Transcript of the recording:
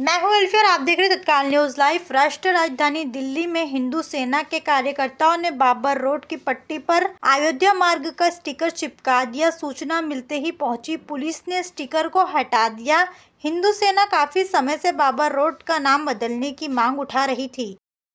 मैं हूं और आप देख रहे हैं तत्काल न्यूज़ लाइव राष्ट्रीय राजधानी दिल्ली में हिंदू सेना के कार्यकर्ताओं ने बाबर रोड की पट्टी पर अयोध्या मार्ग का स्टिकर चिपका दिया सूचना मिलते ही पहुंची पुलिस ने स्टिकर को हटा दिया हिंदू सेना काफी समय से बाबर रोड का नाम बदलने की मांग उठा रही थी